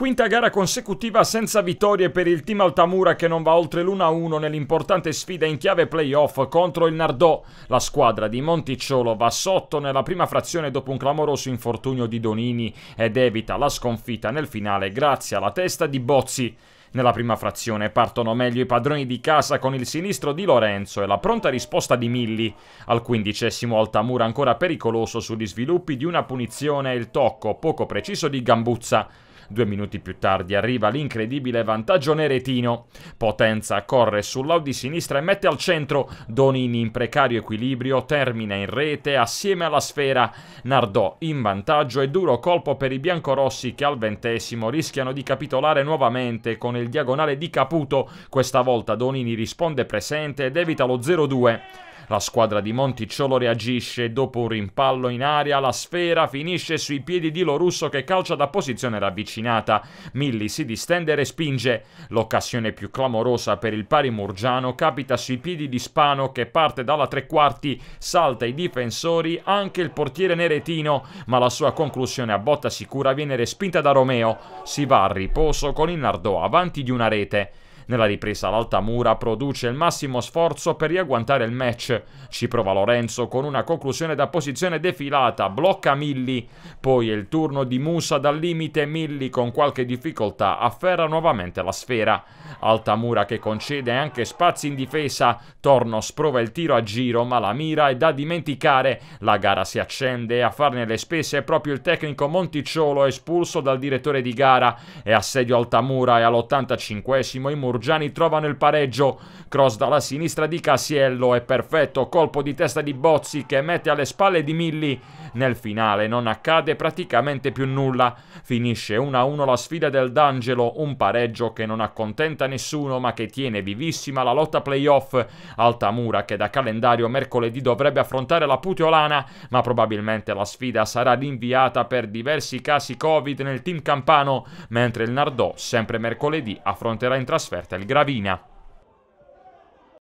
Quinta gara consecutiva senza vittorie per il team Altamura che non va oltre l'1-1 nell'importante sfida in chiave playoff contro il Nardò. La squadra di Monticciolo va sotto nella prima frazione dopo un clamoroso infortunio di Donini ed evita la sconfitta nel finale grazie alla testa di Bozzi. Nella prima frazione partono meglio i padroni di casa con il sinistro di Lorenzo e la pronta risposta di Milli. Al quindicesimo Altamura ancora pericoloso sugli sviluppi di una punizione e il tocco poco preciso di Gambuzza. Due minuti più tardi arriva l'incredibile vantaggio neretino. Potenza corre sul di sinistra e mette al centro. Donini in precario equilibrio termina in rete assieme alla sfera. Nardò in vantaggio e duro colpo per i biancorossi che al ventesimo rischiano di capitolare nuovamente con il diagonale di Caputo. Questa volta Donini risponde presente ed evita lo 0-2. La squadra di Monticciolo reagisce, dopo un rimpallo in aria la sfera finisce sui piedi di Lorusso che calcia da posizione ravvicinata. Milli si distende e respinge. L'occasione più clamorosa per il pari murgiano capita sui piedi di Spano che parte dalla tre quarti, salta i difensori, anche il portiere neretino, ma la sua conclusione a botta sicura viene respinta da Romeo. Si va a riposo con il Nardò avanti di una rete. Nella ripresa l'Altamura produce il massimo sforzo per riagguantare il match. Ci prova Lorenzo con una conclusione da posizione defilata, blocca Milli. Poi è il turno di Musa dal limite, Milli con qualche difficoltà afferra nuovamente la sfera. Altamura che concede anche spazi in difesa, Torno sprova il tiro a giro ma la mira è da dimenticare. La gara si accende e a farne le spese è proprio il tecnico Monticciolo espulso dal direttore di gara e assedio Altamura e all'85esimo i Mur Giorgiani trovano il pareggio. Cross dalla sinistra di Casiello è perfetto, colpo di testa di Bozzi che mette alle spalle di Milli. Nel finale non accade praticamente più nulla. Finisce 1-1 la sfida del D'Angelo, un pareggio che non accontenta nessuno ma che tiene vivissima la lotta playoff. Altamura che da calendario mercoledì dovrebbe affrontare la Puteolana, ma probabilmente la sfida sarà rinviata per diversi casi Covid nel team campano, mentre il Nardò sempre mercoledì affronterà in trasferta Mortal, Gravina